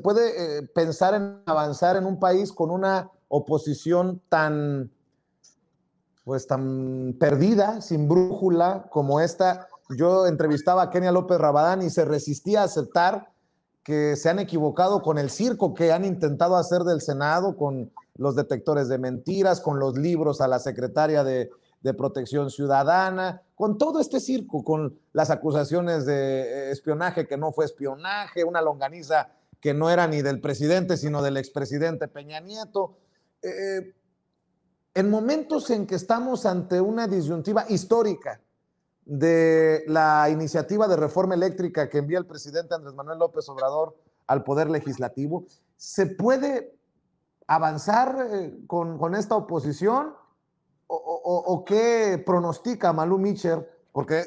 puede eh, pensar en avanzar en un país con una oposición tan, pues, tan perdida, sin brújula como esta? Yo entrevistaba a Kenia López Rabadán y se resistía a aceptar que se han equivocado con el circo que han intentado hacer del Senado, con los detectores de mentiras, con los libros a la secretaria de protección ciudadana, con todo este circo, con las acusaciones de eh, espionaje que no fue espionaje, una longaniza que no era ni del presidente, sino del expresidente Peña Nieto. Eh, en momentos en que estamos ante una disyuntiva histórica de la iniciativa de reforma eléctrica que envía el presidente Andrés Manuel López Obrador al Poder Legislativo, ¿se puede avanzar eh, con, esta oposición? ¿O, o, qué pronostica Malú Micher? Porque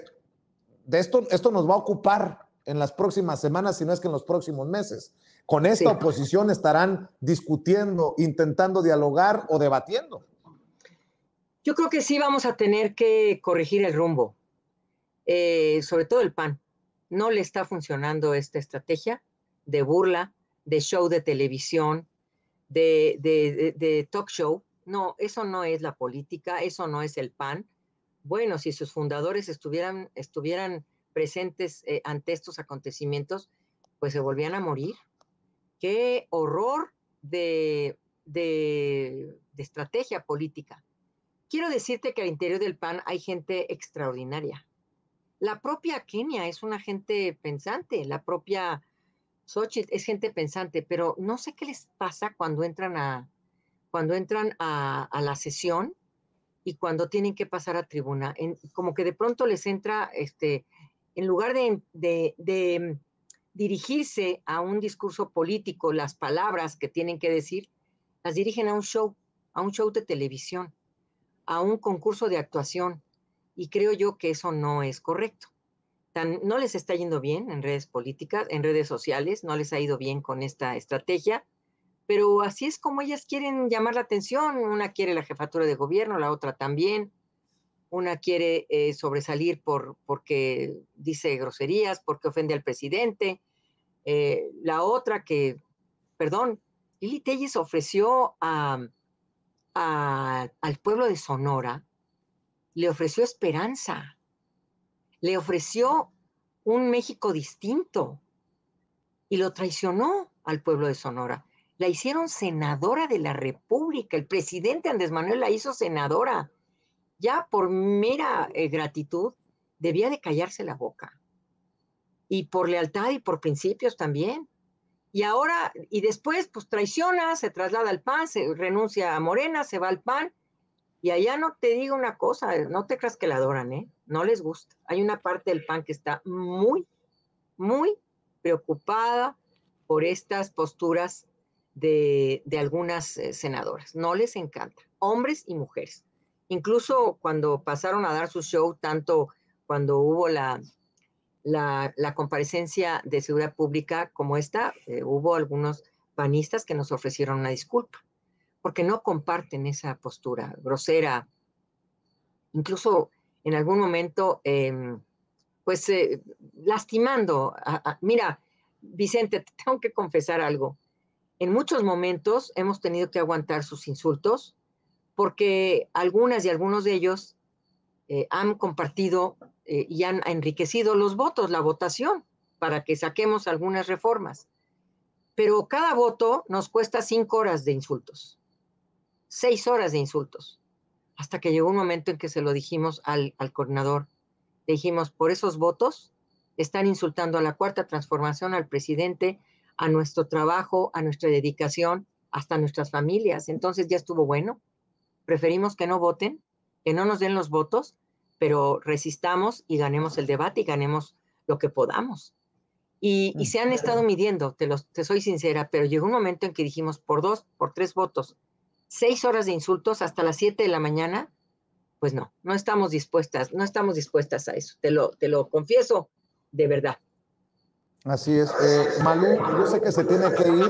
de esto, esto nos va a ocupar en las próximas semanas, si no es que en los próximos meses. Con esta oposición estarán discutiendo, intentando dialogar o debatiendo. Yo creo que sí vamos a tener que corregir el rumbo, eh, sobre todo el PAN. No le está funcionando esta estrategia de burla, de show de televisión, de, talk show. No, eso no es la política, eso no es el PAN. Bueno, si sus fundadores estuvieran, estuvieran presentes eh, ante estos acontecimientos, pues se volvían a morir. Qué horror de, estrategia política. Quiero decirte que al interior del PAN hay gente extraordinaria. La propia Kenia es una gente pensante, la propia Sochi es gente pensante, pero no sé qué les pasa cuando entran a, cuando entran a, la sesión y cuando tienen que pasar a tribuna. como que de pronto les entra este, en lugar de, dirigirse a un discurso político, las palabras que tienen que decir, las dirigen a un show, a un show de televisión, a un concurso de actuación. Y creo yo que eso no es correcto. no les está yendo bien en redes políticas, en redes sociales, no les ha ido bien con esta estrategia, pero así es como ellas quieren llamar la atención. Una quiere la jefatura de gobierno, la otra también una quiere eh, sobresalir por, porque dice groserías, porque ofende al presidente, eh, la otra que, perdón, Lili ofreció al pueblo de Sonora, le ofreció esperanza, le ofreció un México distinto y lo traicionó al pueblo de Sonora. La hicieron senadora de la República, el presidente Andrés Manuel la hizo senadora ya por mera eh, gratitud, debía de callarse la boca. Y por lealtad y por principios también. Y ahora, y después, pues traiciona, se traslada al PAN, se renuncia a Morena, se va al PAN. Y allá no te digo una cosa, no te creas que la adoran, ¿eh? No les gusta. Hay una parte del PAN que está muy, muy preocupada por estas posturas de, de algunas eh, senadoras. No les encanta, hombres y mujeres. Incluso cuando pasaron a dar su show, tanto cuando hubo la, comparecencia de seguridad pública como esta, eh, hubo algunos panistas que nos ofrecieron una disculpa, porque no comparten esa postura grosera. Incluso en algún momento, em, pues eh, lastimando. mira, Vicente, tengo que confesar algo. En muchos momentos hemos tenido que aguantar sus insultos porque algunas y algunos de ellos eh, han compartido eh, y han enriquecido los votos, la votación, para que saquemos algunas reformas. Pero cada voto nos cuesta cinco horas de insultos, seis horas de insultos, hasta que llegó un momento en que se lo dijimos al, al coordinador. Le dijimos, por esos votos están insultando a la cuarta transformación, al presidente, a nuestro trabajo, a nuestra dedicación, hasta a nuestras familias. Entonces ya estuvo bueno preferimos que no voten, que no nos den los votos, pero resistamos y ganemos el debate y ganemos lo que podamos. Y, mm, se han estado midiendo, te, los, te soy sincera, pero llegó un momento en que dijimos por dos, por tres votos, seis horas de insultos hasta las siete de la mañana, pues no, no estamos dispuestas, no estamos dispuestas a eso, te lo, te lo confieso de verdad. Así es. Eh, Malú, yo sé que se tiene que ir.